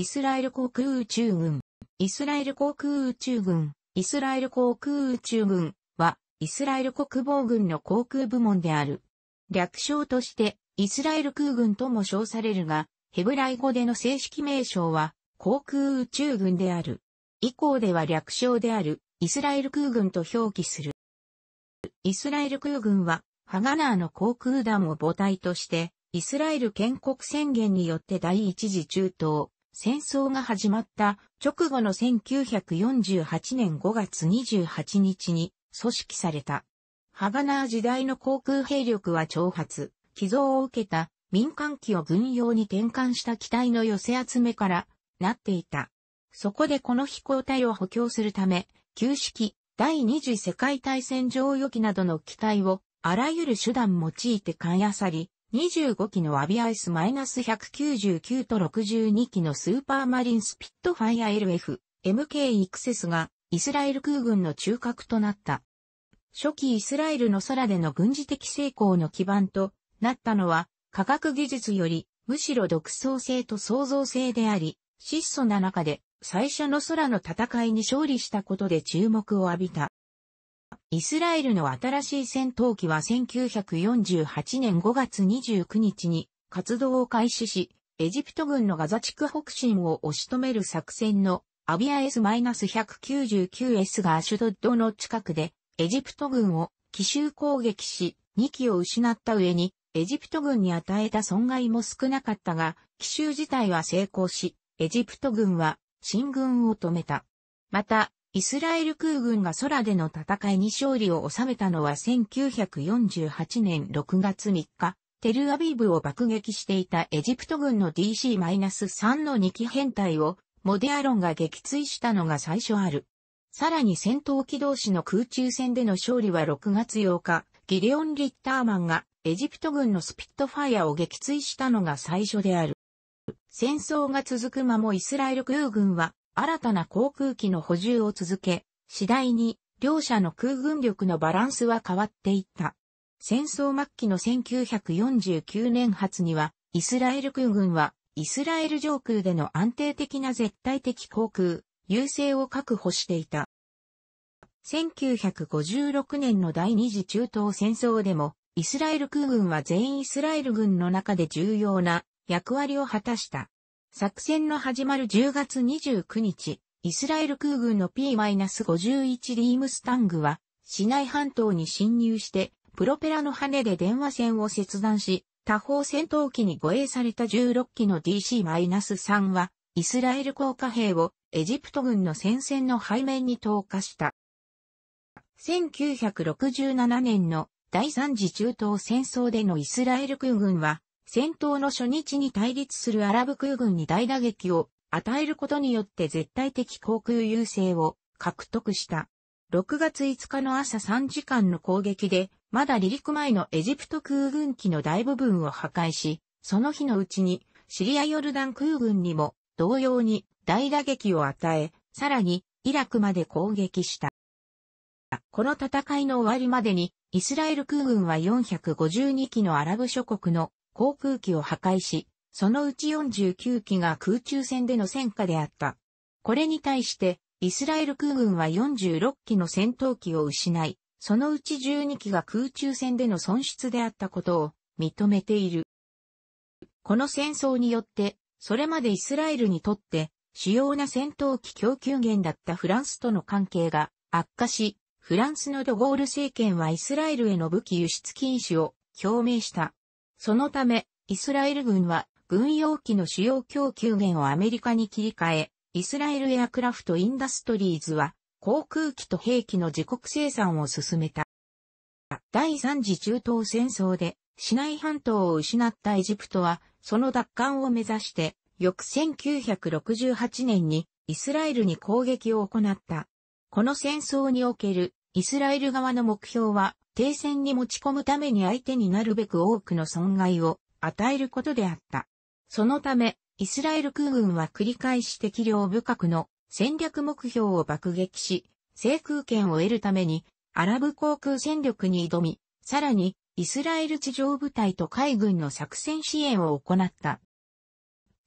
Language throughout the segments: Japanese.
イスラエル航空宇宙軍、イスラエル航空宇宙軍、イスラエル航空宇宙軍は、イスラエル国防軍の航空部門である。略称として、イスラエル空軍とも称されるが、ヘブライ語での正式名称は、航空宇宙軍である。以降では略称である、イスラエル空軍と表記する。イスラエル空軍は、ハガナーの航空団を母体として、イスラエル建国宣言によって第一次中東、戦争が始まった直後の1948年5月28日に組織された。ハガナー時代の航空兵力は挑発、寄贈を受けた民間機を軍用に転換した機体の寄せ集めからなっていた。そこでこの飛行体を補強するため、旧式第二次世界大戦上予期などの機体をあらゆる手段用いて勘いさり、25機のアビアイス1 9 9と62機のスーパーマリンスピットファイア LF、MK イクセスがイスラエル空軍の中核となった。初期イスラエルの空での軍事的成功の基盤となったのは科学技術よりむしろ独創性と創造性であり、質素な中で最初の空の戦いに勝利したことで注目を浴びた。イスラエルの新しい戦闘機は1948年5月29日に活動を開始し、エジプト軍のガザ地区北進を押し止める作戦のアビア S-199S がアシュドッドの近くでエジプト軍を奇襲攻撃し2機を失った上にエジプト軍に与えた損害も少なかったが奇襲自体は成功しエジプト軍は進軍を止めた。またイスラエル空軍が空での戦いに勝利を収めたのは1948年6月3日、テルアビーブを爆撃していたエジプト軍の DC-3 の2機編隊をモデアロンが撃墜したのが最初ある。さらに戦闘機同士の空中戦での勝利は6月8日、ギレオン・リッターマンがエジプト軍のスピットファイアを撃墜したのが最初である。戦争が続く間もイスラエル空軍は新たな航空機の補充を続け、次第に両者の空軍力のバランスは変わっていった。戦争末期の1949年発には、イスラエル空軍は、イスラエル上空での安定的な絶対的航空、優勢を確保していた。1956年の第二次中東戦争でも、イスラエル空軍は全イスラエル軍の中で重要な役割を果たした。作戦の始まる10月29日、イスラエル空軍の P-51 リームスタングは、市内半島に侵入して、プロペラの羽で電話線を切断し、他方戦闘機に護衛された16機の DC-3 は、イスラエル降下兵をエジプト軍の戦線の背面に投下した。1967年の第三次中東戦争でのイスラエル空軍は戦闘の初日に対立するアラブ空軍に大打撃を与えることによって絶対的航空優勢を獲得した。6月5日の朝3時間の攻撃で、まだ離陸前のエジプト空軍機の大部分を破壊し、その日のうちにシリア・ヨルダン空軍にも同様に大打撃を与え、さらにイラクまで攻撃した。この戦いの終わりまでに、イスラエル空軍は452機のアラブ諸国の航空機を破壊し、そのうち49機が空中戦での戦果であった。これに対して、イスラエル空軍は46機の戦闘機を失い、そのうち12機が空中戦での損失であったことを認めている。この戦争によって、それまでイスラエルにとって主要な戦闘機供給源だったフランスとの関係が悪化し、フランスのドゴール政権はイスラエルへの武器輸出禁止を表明した。そのため、イスラエル軍は軍用機の主要供給源をアメリカに切り替え、イスラエルエアクラフトインダストリーズは航空機と兵器の自国生産を進めた。第三次中東戦争で市内半島を失ったエジプトはその奪還を目指して翌1968年にイスラエルに攻撃を行った。この戦争におけるイスラエル側の目標は、停戦に持ち込むために相手になるべく多くの損害を与えることであった。そのため、イスラエル空軍は繰り返し適量部格の戦略目標を爆撃し、制空権を得るために、アラブ航空戦力に挑み、さらに、イスラエル地上部隊と海軍の作戦支援を行った。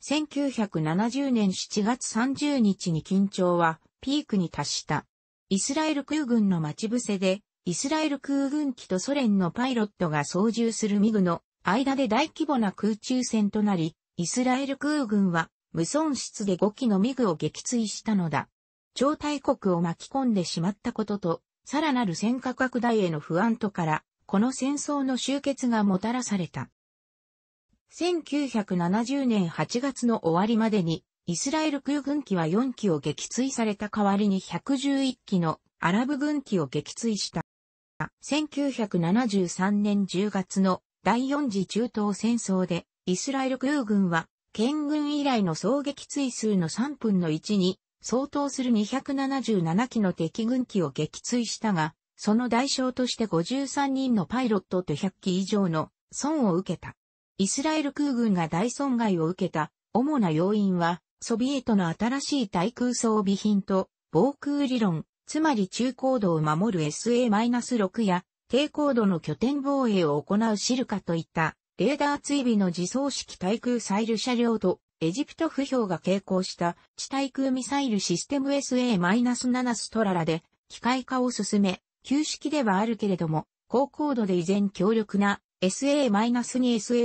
1970年7月30日に緊張はピークに達した。イスラエル空軍の待ち伏せで、イスラエル空軍機とソ連のパイロットが操縦するミグの間で大規模な空中戦となり、イスラエル空軍は無損失で5機のミグを撃墜したのだ。超大国を巻き込んでしまったことと、さらなる戦火拡大への不安とから、この戦争の終結がもたらされた。1970年8月の終わりまでに、イスラエル空軍機は4機を撃墜された代わりに111機のアラブ軍機を撃墜した。1973年10月の第4次中東戦争でイスラエル空軍は県軍以来の総撃墜数の3分の1に相当する277機の敵軍機を撃墜したが、その代償として53人のパイロットと100機以上の損を受けた。イスラエル空軍が大損害を受けた主な要因はソビエトの新しい対空装備品と、防空理論、つまり中高度を守る SA-6 や、低高度の拠点防衛を行うシルカといった、レーダー追尾の自走式対空サイル車両と、エジプト不評が傾向した地対空ミサイルシステム SA-7 ストララで機械化を進め、旧式ではあるけれども、高高度で依然強力な SA-2、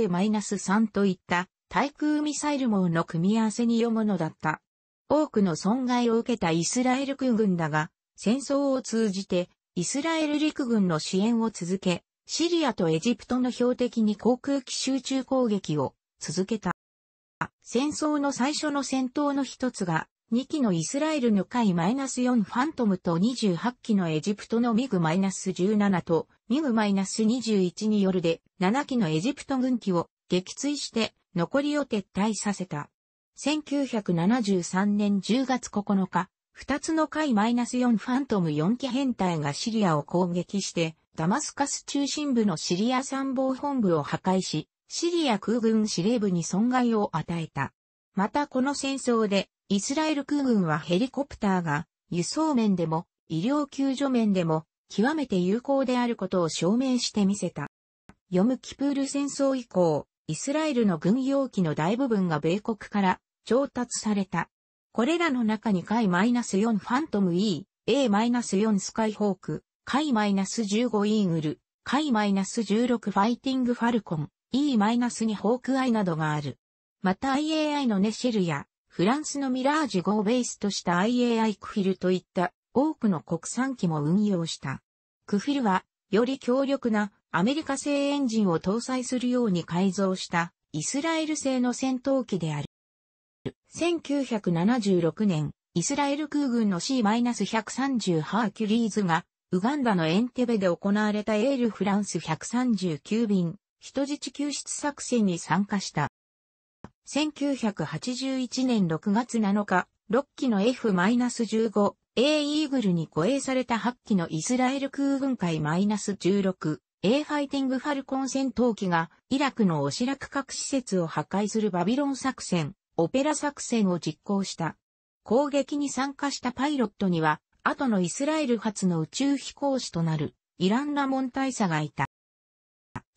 SA-3 といった対空ミサイル網の組み合わせによものだった。多くの損害を受けたイスラエル空軍だが、戦争を通じてイスラエル陸軍の支援を続け、シリアとエジプトの標的に航空機集中攻撃を続けた。戦争の最初の戦闘の一つが、2機のイスラエルの海 -4 ファントムと28機のエジプトのミグ -17 とミグ -21 によるで7機のエジプト軍機を撃墜して残りを撤退させた。1973年10月9日、二つの回 -4 ファントム4機編隊がシリアを攻撃して、ダマスカス中心部のシリア参謀本部を破壊し、シリア空軍司令部に損害を与えた。またこの戦争で、イスラエル空軍はヘリコプターが、輸送面でも、医療救助面でも、極めて有効であることを証明してみせた。ヨムキプール戦争以降、イスラエルの軍用機の大部分が米国から調達された。これらの中にス -4 ファントム E、A-4 スカイホーク、回 -15 イーグル、ス -16 ファイティングファルコン、E-2 ホークアイなどがある。また IAI のネシェルや、フランスのミラージュ号をベースとした IAI クフィルといった多くの国産機も運用した。クフィルは、より強力なアメリカ製エンジンを搭載するように改造したイスラエル製の戦闘機である。1976年、イスラエル空軍の C-130 ハーキュリーズが、ウガンダのエンテベで行われたエールフランス139便、人質救出作戦に参加した。1981年6月7日、6機の F-15、A イーグルに護衛された8機のイスラエル空軍海－ -16、A ファイティングファルコン戦闘機がイラクのオシラク核施設を破壊するバビロン作戦、オペラ作戦を実行した。攻撃に参加したパイロットには、後のイスラエル発の宇宙飛行士となるイラン・ラモン大佐がいた。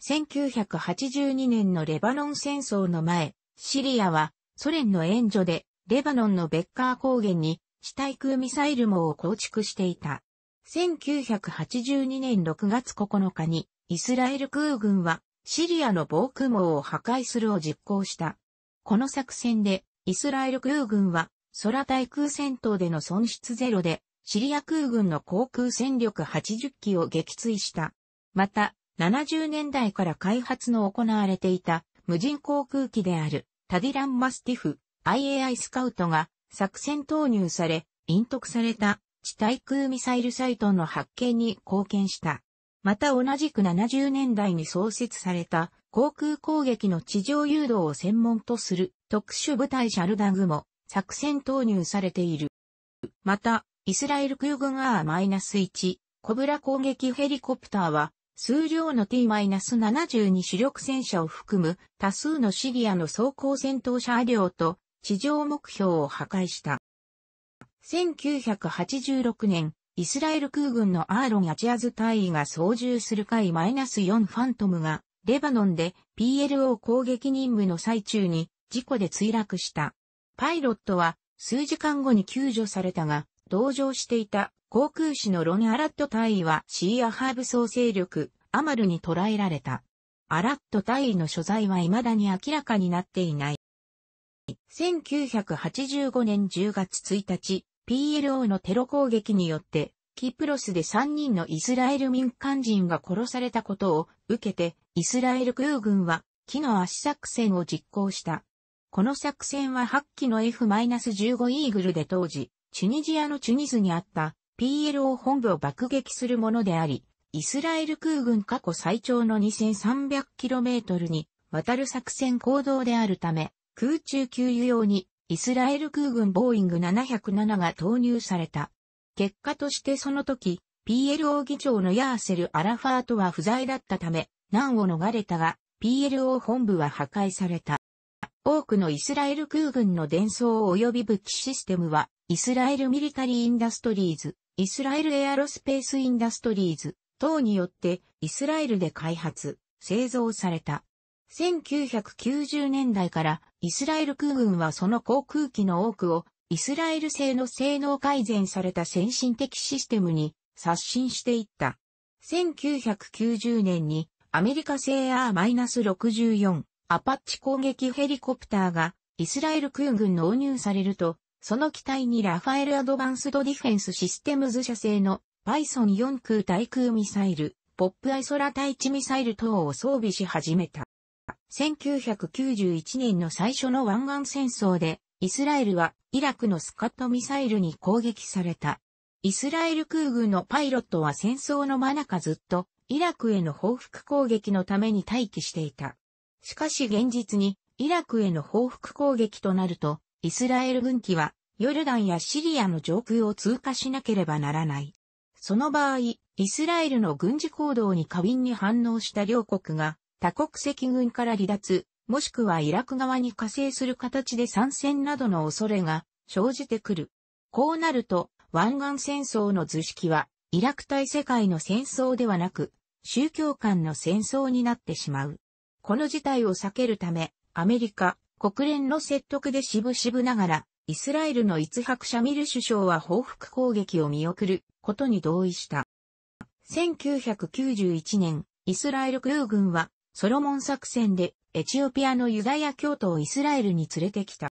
1982年のレバノン戦争の前、シリアはソ連の援助でレバノンのベッカー高原に地対空ミサイル網を構築していた。1982年6月9日に、イスラエル空軍は、シリアの防空網を破壊するを実行した。この作戦で、イスラエル空軍は、空対空戦闘での損失ゼロで、シリア空軍の航空戦力80機を撃墜した。また、70年代から開発の行われていた無人航空機であるタディラン・マスティフ IAI スカウトが作戦投入され、隠匿された地対空ミサイルサイトの発見に貢献した。また同じく70年代に創設された航空攻撃の地上誘導を専門とする特殊部隊シャルダグも作戦投入されている。また、イスラエル空軍 R-1 コブラ攻撃ヘリコプターは数量の T-72 主力戦車を含む多数のシリアの装甲戦闘車両と地上目標を破壊した。1986年、イスラエル空軍のアーロン・アチアズ隊員が操縦する海 -4 ファントムが、レバノンで PLO 攻撃任務の最中に事故で墜落した。パイロットは数時間後に救助されたが、同乗していた航空士のロン・アラット隊員はシーアハーブ総勢力、アマルに捕らえられた。アラット隊員の所在は未だに明らかになっていない。1985年10月1日、PLO のテロ攻撃によって、キプロスで3人のイスラエル民間人が殺されたことを受けて、イスラエル空軍は、木の足作戦を実行した。この作戦は8機の F-15 イーグルで当時、チュニジアのチュニズにあった PLO 本部を爆撃するものであり、イスラエル空軍過去最長の 2300km にわたる作戦行動であるため、空中給油用にイスラエル空軍ボーイング707が投入された。結果としてその時、PLO 議長のヤーセル・アラファートは不在だったため、難を逃れたが、PLO 本部は破壊された。多くのイスラエル空軍の伝送及び武器システムは、イスラエルミリタリー・インダストリーズ、イスラエル・エアロスペース・インダストリーズ等によって、イスラエルで開発、製造された。1990年代からイスラエル空軍はその航空機の多くをイスラエル製の性能改善された先進的システムに刷新していった。1990年にアメリカ製 R-64 アパッチ攻撃ヘリコプターがイスラエル空軍納入されると、その機体にラファエルアドバンスドディフェンスシステムズ社製のパイソン4空対空ミサイル、ポップアイソラ対地ミサイル等を装備し始めた。1991年の最初の湾岸戦争で、イスラエルはイラクのスカットミサイルに攻撃された。イスラエル空軍のパイロットは戦争の真中ずっとイラクへの報復攻撃のために待機していた。しかし現実にイラクへの報復攻撃となると、イスラエル軍機はヨルダンやシリアの上空を通過しなければならない。その場合、イスラエルの軍事行動に過敏に反応した両国が多国籍軍から離脱、もしくはイラク側に加勢する形で参戦などの恐れが生じてくる。こうなると、湾岸戦争の図式は、イラク対世界の戦争ではなく、宗教間の戦争になってしまう。この事態を避けるため、アメリカ、国連の説得で渋々ながら、イスラエルのイツハク・シャミル首相は報復攻撃を見送ることに同意した。1991年、イスラエル空軍はソロモン作戦でエチオピアのユダヤ教徒をイスラエルに連れてきた。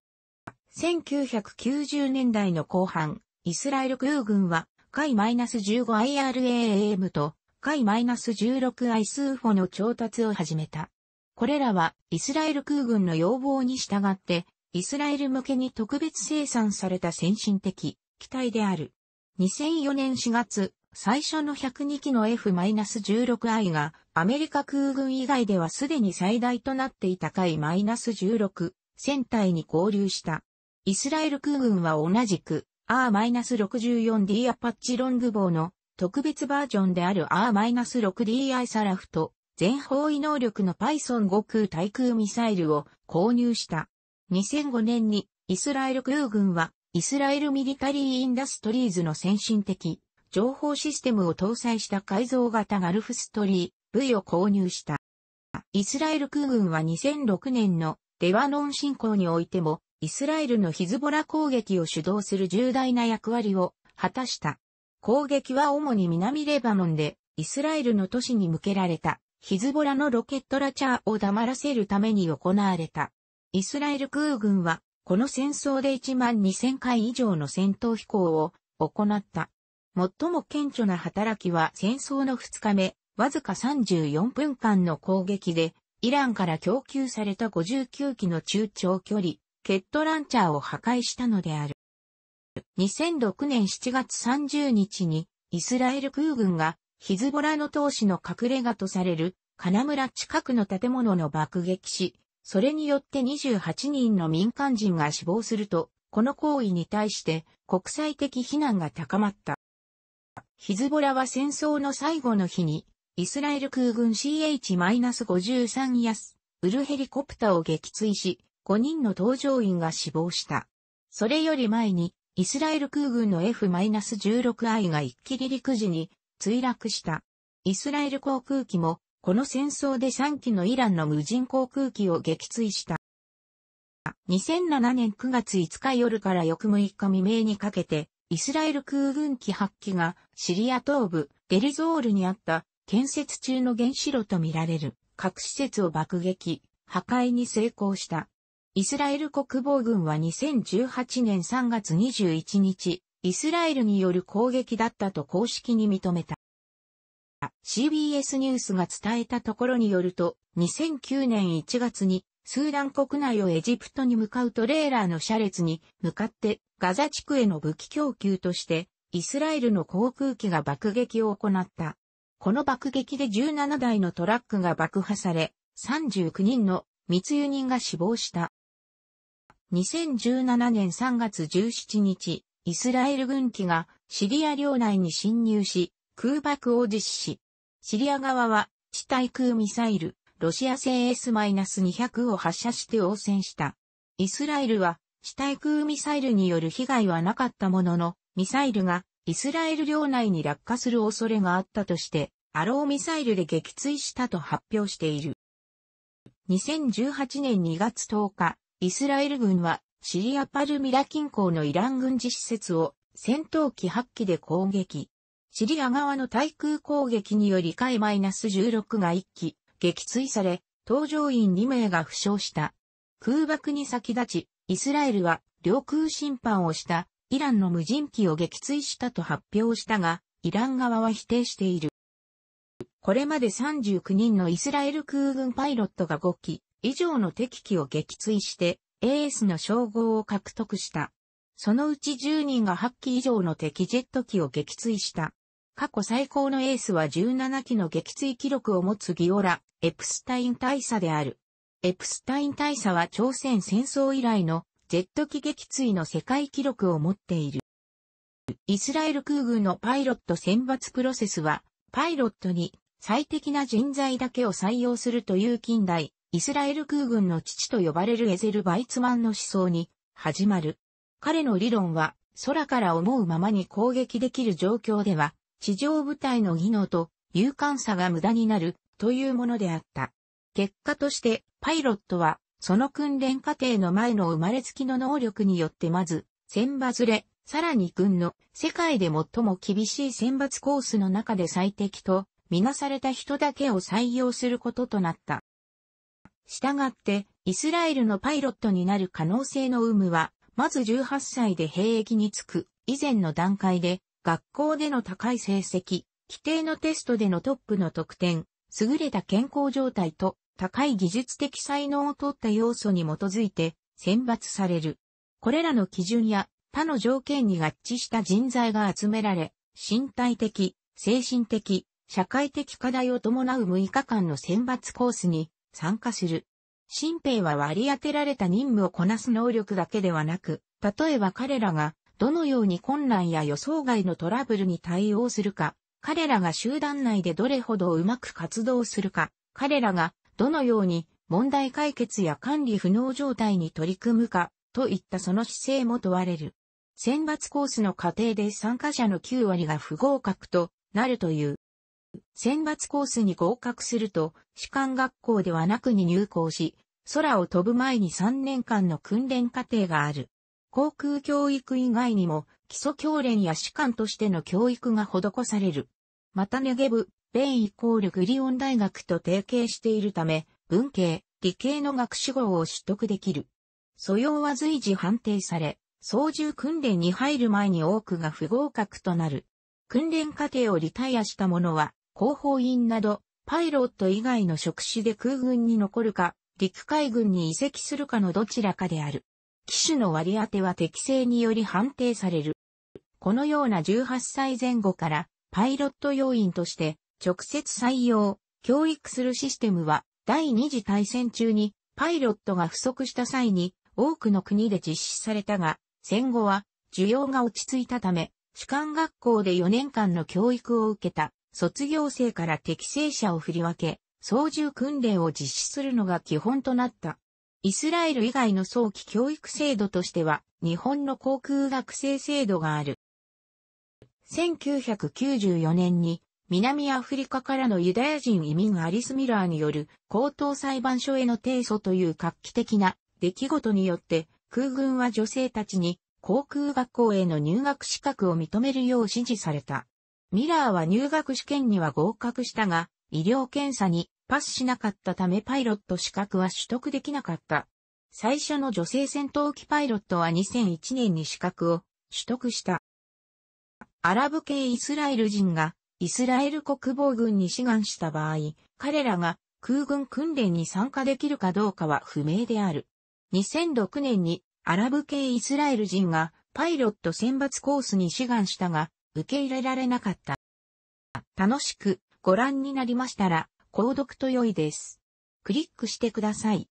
1990年代の後半、イスラエル空軍は、海 -15IRAAM と、海 -16I スーフォの調達を始めた。これらは、イスラエル空軍の要望に従って、イスラエル向けに特別生産された先進的、機体である。2004年4月、最初の102機の F-16I がアメリカ空軍以外ではすでに最大となっていた回 -16 戦隊に合流した。イスラエル空軍は同じく R-64D アパッチロング棒の特別バージョンである R-6DI サラフと全方位能力のパイソン5空対空ミサイルを購入した。2005年にイスラエル空軍はイスラエルミリタリーインダストリーズの先進的情報システムを搭載した改造型ガルフストリー V を購入した。イスラエル空軍は2006年のレバノン侵攻においても、イスラエルのヒズボラ攻撃を主導する重大な役割を果たした。攻撃は主に南レバノンで、イスラエルの都市に向けられた、ヒズボラのロケットラチャーを黙らせるために行われた。イスラエル空軍は、この戦争で1万2000回以上の戦闘飛行を行った。最も顕著な働きは戦争の2日目、わずか34分間の攻撃で、イランから供給された59機の中長距離、ケットランチャーを破壊したのである。2006年7月30日に、イスラエル空軍が、ヒズボラの投資の隠れ家とされる、金村近くの建物の爆撃し、それによって28人の民間人が死亡すると、この行為に対して国際的非難が高まった。ヒズボラは戦争の最後の日に、イスラエル空軍 CH-53 ヤス、ウルヘリコプタを撃墜し、5人の搭乗員が死亡した。それより前に、イスラエル空軍の F-16I が一気離陸時に墜落した。イスラエル航空機も、この戦争で3機のイランの無人航空機を撃墜した。2007年9月5日夜から翌6日未明にかけて、イスラエル空軍機8機がシリア東部デルゾールにあった建設中の原子炉とみられる核施設を爆撃、破壊に成功した。イスラエル国防軍は2018年3月21日、イスラエルによる攻撃だったと公式に認めた。CBS ニュースが伝えたところによると、2009年1月にスーダン国内をエジプトに向かうトレーラーの車列に向かってガザ地区への武器供給としてイスラエルの航空機が爆撃を行った。この爆撃で17台のトラックが爆破され、39人の密輸人が死亡した。2017年3月17日、イスラエル軍機がシリア領内に侵入し、空爆を実施。シリア側は地対空ミサイル、ロシア製 S-200 を発射して応戦した。イスラエルは、地対空ミサイルによる被害はなかったものの、ミサイルがイスラエル領内に落下する恐れがあったとして、アローミサイルで撃墜したと発表している。2018年2月10日、イスラエル軍はシリアパルミラ近郊のイラン軍事施設を戦闘機8機で攻撃。シリア側の対空攻撃により海 -16 が1機、撃墜され、搭乗員2名が負傷した。空爆に先立ち、イスラエルは領空侵犯をしたイランの無人機を撃墜したと発表したが、イラン側は否定している。これまで39人のイスラエル空軍パイロットが5機以上の敵機を撃墜して、エースの称号を獲得した。そのうち10人が8機以上の敵ジェット機を撃墜した。過去最高のエースは17機の撃墜記録を持つギオラ、エプスタイン大佐である。エプスタイン大佐は朝鮮戦争以来のジェット機撃墜の世界記録を持っている。イスラエル空軍のパイロット選抜プロセスは、パイロットに最適な人材だけを採用するという近代、イスラエル空軍の父と呼ばれるエゼル・バイツマンの思想に始まる。彼の理論は、空から思うままに攻撃できる状況では、地上部隊の技能と勇敢さが無駄になるというものであった。結果としてパイロットはその訓練過程の前の生まれつきの能力によってまず選抜れ、さらに軍の世界で最も厳しい選抜コースの中で最適とみなされた人だけを採用することとなった。したがって、イスラエルのパイロットになる可能性の有無は、まず18歳で兵役に就く以前の段階で学校での高い成績、規定のテストでのトップの得点、優れた健康状態と高い技術的才能を取った要素に基づいて選抜される。これらの基準や他の条件に合致した人材が集められ、身体的、精神的、社会的課題を伴う6日間の選抜コースに参加する。新兵は割り当てられた任務をこなす能力だけではなく、例えば彼らがどのように困難や予想外のトラブルに対応するか、彼らが集団内でどれほどうまく活動するか、彼らがどのように問題解決や管理不能状態に取り組むか、といったその姿勢も問われる。選抜コースの過程で参加者の9割が不合格となるという。選抜コースに合格すると、士官学校ではなくに入校し、空を飛ぶ前に3年間の訓練過程がある。航空教育以外にも基礎教練や士官としての教育が施される。またネゲブ、ベン・イコールグリオン大学と提携しているため、文系、理系の学士号を取得できる。素養は随時判定され、操縦訓練に入る前に多くが不合格となる。訓練過程をリタイアした者は、広報員など、パイロット以外の職種で空軍に残るか、陸海軍に移籍するかのどちらかである。機種の割り当ては適正により判定される。このような18歳前後からパイロット要員として直接採用、教育するシステムは第二次大戦中にパイロットが不足した際に多くの国で実施されたが、戦後は需要が落ち着いたため、主管学校で4年間の教育を受けた卒業生から適正者を振り分け、操縦訓練を実施するのが基本となった。イスラエル以外の早期教育制度としては、日本の航空学生制度がある。1994年に、南アフリカからのユダヤ人移民アリス・ミラーによる高等裁判所への提訴という画期的な出来事によって空軍は女性たちに航空学校への入学資格を認めるよう指示された。ミラーは入学試験には合格したが医療検査に発しなかったためパイロット資格は取得できなかった。最初の女性戦闘機パイロットは2001年に資格を取得した。アラブ系イスラエル人がイスラエル国防軍に志願した場合、彼らが空軍訓練に参加できるかどうかは不明である。2006年にアラブ系イスラエル人がパイロット選抜コースに志願したが受け入れられなかった。楽しくご覧になりましたら購読と良いです。クリックしてください。